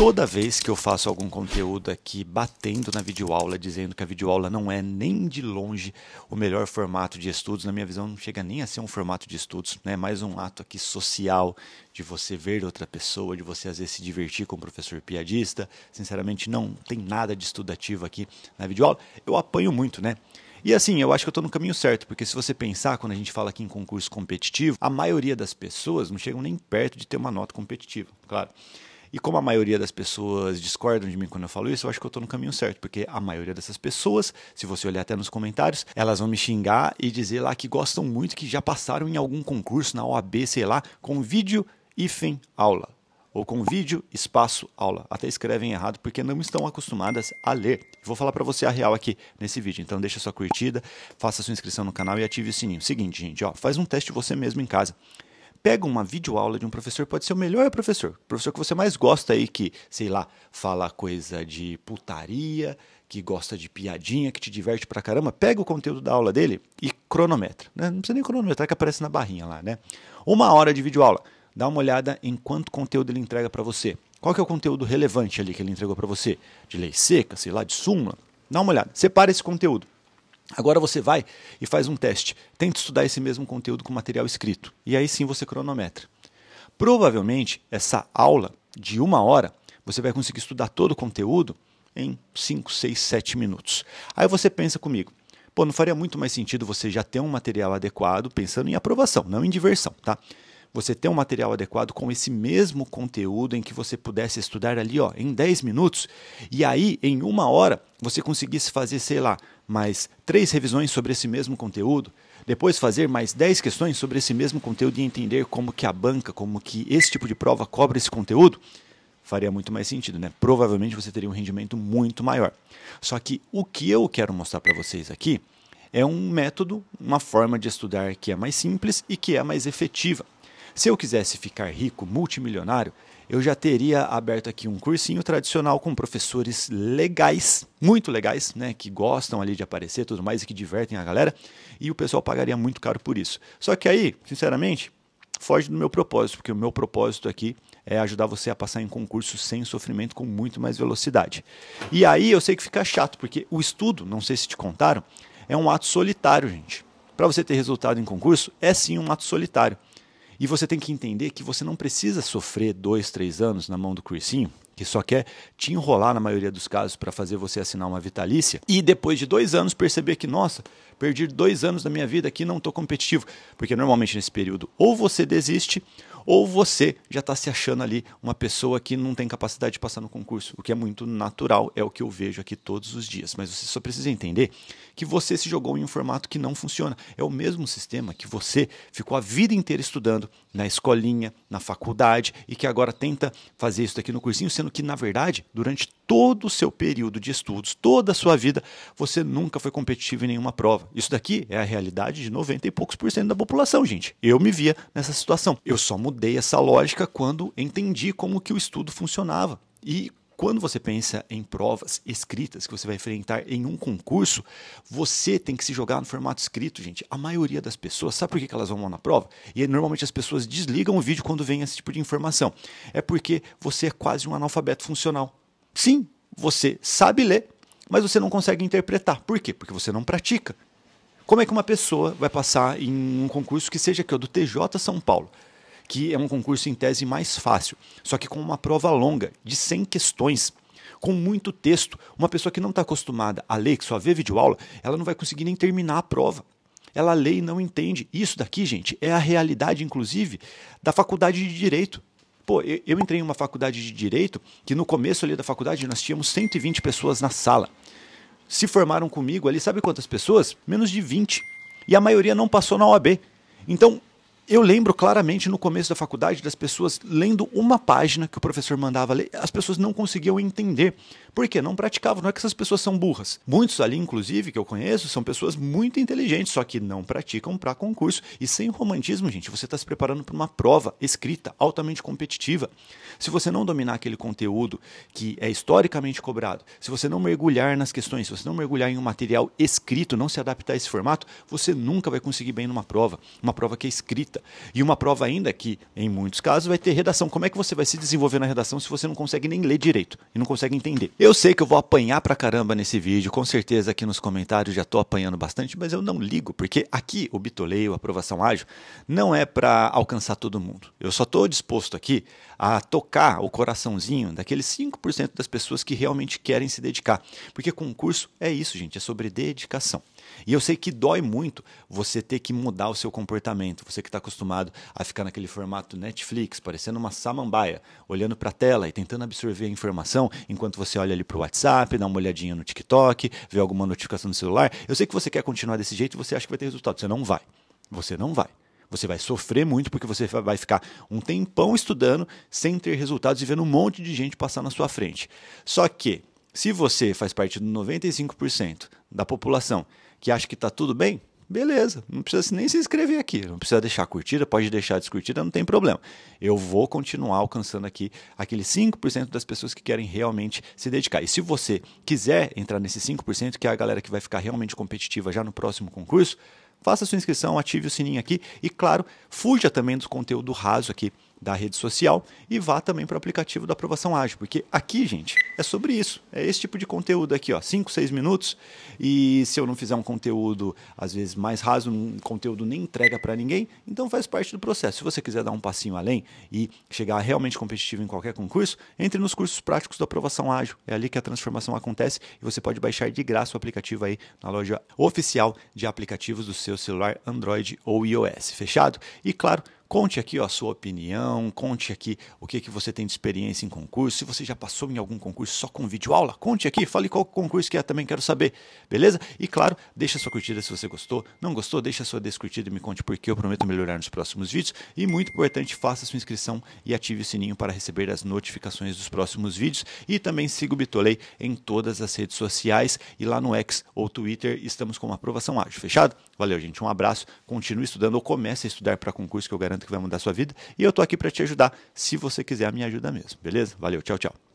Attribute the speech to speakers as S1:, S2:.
S1: Toda vez que eu faço algum conteúdo aqui batendo na videoaula, dizendo que a videoaula não é nem de longe o melhor formato de estudos, na minha visão não chega nem a ser um formato de estudos, é né? mais um ato aqui social de você ver outra pessoa, de você às vezes se divertir com o professor piadista. Sinceramente, não tem nada de estudativo aqui na videoaula. Eu apanho muito, né? E assim, eu acho que eu estou no caminho certo, porque se você pensar, quando a gente fala aqui em concurso competitivo, a maioria das pessoas não chegam nem perto de ter uma nota competitiva, claro. E como a maioria das pessoas discordam de mim quando eu falo isso, eu acho que eu estou no caminho certo, porque a maioria dessas pessoas, se você olhar até nos comentários, elas vão me xingar e dizer lá que gostam muito, que já passaram em algum concurso na OAB, sei lá, com vídeo fim aula. Ou com vídeo, espaço, aula. Até escrevem errado porque não estão acostumadas a ler. Vou falar para você a real aqui nesse vídeo. Então deixa sua curtida, faça sua inscrição no canal e ative o sininho. Seguinte, gente, ó, faz um teste você mesmo em casa pega uma videoaula de um professor, pode ser o melhor professor, o professor que você mais gosta aí, que, sei lá, fala coisa de putaria, que gosta de piadinha, que te diverte pra caramba, pega o conteúdo da aula dele e cronometra. Né? Não precisa nem cronometrar, que aparece na barrinha lá, né? Uma hora de videoaula. Dá uma olhada em quanto conteúdo ele entrega para você. Qual que é o conteúdo relevante ali que ele entregou para você? De lei seca, sei lá, de súmula? Dá uma olhada, separa esse conteúdo. Agora você vai e faz um teste. Tenta estudar esse mesmo conteúdo com material escrito. E aí sim você cronometra. Provavelmente, essa aula de uma hora, você vai conseguir estudar todo o conteúdo em 5, 6, 7 minutos. Aí você pensa comigo, pô, não faria muito mais sentido você já ter um material adequado pensando em aprovação, não em diversão, tá? você ter um material adequado com esse mesmo conteúdo em que você pudesse estudar ali ó, em 10 minutos e aí em uma hora você conseguisse fazer, sei lá, mais três revisões sobre esse mesmo conteúdo, depois fazer mais 10 questões sobre esse mesmo conteúdo e entender como que a banca, como que esse tipo de prova cobra esse conteúdo, faria muito mais sentido, né? Provavelmente você teria um rendimento muito maior. Só que o que eu quero mostrar para vocês aqui é um método, uma forma de estudar que é mais simples e que é mais efetiva. Se eu quisesse ficar rico, multimilionário, eu já teria aberto aqui um cursinho tradicional com professores legais, muito legais, né, que gostam ali de aparecer, tudo mais e que divertem a galera, e o pessoal pagaria muito caro por isso. Só que aí, sinceramente, foge do meu propósito, porque o meu propósito aqui é ajudar você a passar em concurso sem sofrimento, com muito mais velocidade. E aí eu sei que fica chato, porque o estudo, não sei se te contaram, é um ato solitário, gente. Para você ter resultado em concurso, é sim um ato solitário. E você tem que entender que você não precisa sofrer dois, três anos na mão do cursinho, que só quer te enrolar na maioria dos casos para fazer você assinar uma vitalícia, e depois de dois anos perceber que, nossa, perdi dois anos da minha vida aqui, não estou competitivo. Porque normalmente nesse período ou você desiste ou você já está se achando ali uma pessoa que não tem capacidade de passar no concurso, o que é muito natural, é o que eu vejo aqui todos os dias. Mas você só precisa entender que você se jogou em um formato que não funciona. É o mesmo sistema que você ficou a vida inteira estudando na escolinha, na faculdade e que agora tenta fazer isso daqui no cursinho, sendo que, na verdade, durante todo o seu período de estudos, toda a sua vida, você nunca foi competitivo em nenhuma prova. Isso daqui é a realidade de 90 e poucos por cento da população, gente. Eu me via nessa situação. Eu só mudei mudei essa lógica quando entendi como que o estudo funcionava. E quando você pensa em provas escritas que você vai enfrentar em um concurso, você tem que se jogar no formato escrito, gente. A maioria das pessoas, sabe por que elas vão mal na prova? E normalmente as pessoas desligam o vídeo quando vem esse tipo de informação. É porque você é quase um analfabeto funcional. Sim, você sabe ler, mas você não consegue interpretar. Por quê? Porque você não pratica. Como é que uma pessoa vai passar em um concurso que seja aqui, é do TJ São Paulo? que é um concurso em tese mais fácil, só que com uma prova longa, de 100 questões com muito texto. Uma pessoa que não está acostumada a ler, que só vê videoaula, ela não vai conseguir nem terminar a prova. Ela lê e não entende. Isso daqui, gente, é a realidade, inclusive, da faculdade de Direito. Pô, eu entrei em uma faculdade de Direito que no começo ali da faculdade nós tínhamos 120 pessoas na sala. Se formaram comigo ali, sabe quantas pessoas? Menos de 20. E a maioria não passou na OAB. Então, eu lembro claramente no começo da faculdade das pessoas lendo uma página que o professor mandava ler, as pessoas não conseguiam entender. Por quê? Não praticavam. Não é que essas pessoas são burras. Muitos ali, inclusive, que eu conheço, são pessoas muito inteligentes, só que não praticam para concurso. E sem romantismo, gente, você está se preparando para uma prova escrita altamente competitiva. Se você não dominar aquele conteúdo que é historicamente cobrado, se você não mergulhar nas questões, se você não mergulhar em um material escrito, não se adaptar a esse formato, você nunca vai conseguir bem numa prova. Uma prova que é escrita. E uma prova ainda é que, em muitos casos, vai ter redação. Como é que você vai se desenvolver na redação se você não consegue nem ler direito e não consegue entender? Eu sei que eu vou apanhar pra caramba nesse vídeo, com certeza aqui nos comentários já tô apanhando bastante, mas eu não ligo, porque aqui o Bitoleio, a aprovação ágil, não é para alcançar todo mundo. Eu só estou disposto aqui a tocar o coraçãozinho daqueles 5% das pessoas que realmente querem se dedicar. Porque concurso é isso, gente, é sobre dedicação. E eu sei que dói muito você ter que mudar o seu comportamento. Você que está acostumado a ficar naquele formato Netflix, parecendo uma samambaia, olhando para a tela e tentando absorver a informação enquanto você olha ali para o WhatsApp, dá uma olhadinha no TikTok, vê alguma notificação no celular. Eu sei que você quer continuar desse jeito e você acha que vai ter resultado. Você não vai. Você não vai. Você vai sofrer muito porque você vai ficar um tempão estudando sem ter resultados e vendo um monte de gente passar na sua frente. Só que, se você faz parte do 95% da população que acha que está tudo bem, beleza, não precisa nem se inscrever aqui, não precisa deixar curtida, pode deixar descurtida, não tem problema. Eu vou continuar alcançando aqui aqueles 5% das pessoas que querem realmente se dedicar. E se você quiser entrar nesses 5%, que é a galera que vai ficar realmente competitiva já no próximo concurso, faça sua inscrição, ative o sininho aqui e, claro, fuja também do conteúdo raso aqui da rede social e vá também para o aplicativo da aprovação ágil, porque aqui, gente, é sobre isso. É esse tipo de conteúdo aqui, ó, 5, 6 minutos. E se eu não fizer um conteúdo às vezes mais raso, um conteúdo nem entrega para ninguém, então faz parte do processo. Se você quiser dar um passinho além e chegar realmente competitivo em qualquer concurso, entre nos cursos práticos da aprovação ágil. É ali que a transformação acontece e você pode baixar de graça o aplicativo aí na loja oficial de aplicativos do seu celular Android ou iOS. Fechado? E claro, Conte aqui ó, a sua opinião, conte aqui o que, que você tem de experiência em concurso, se você já passou em algum concurso só com vídeo aula, conte aqui, fale qual concurso que é, também quero saber, beleza? E claro, deixa sua curtida se você gostou, não gostou, deixa sua descurtida e me conte porque eu prometo melhorar nos próximos vídeos. E muito importante, faça sua inscrição e ative o sininho para receber as notificações dos próximos vídeos. E também siga o Bitolei em todas as redes sociais e lá no X ou Twitter estamos com uma aprovação ágil, fechado? Valeu gente, um abraço, continue estudando ou comece a estudar para concurso que eu garanto que vai mudar a sua vida. E eu estou aqui para te ajudar, se você quiser a minha ajuda mesmo, beleza? Valeu, tchau, tchau.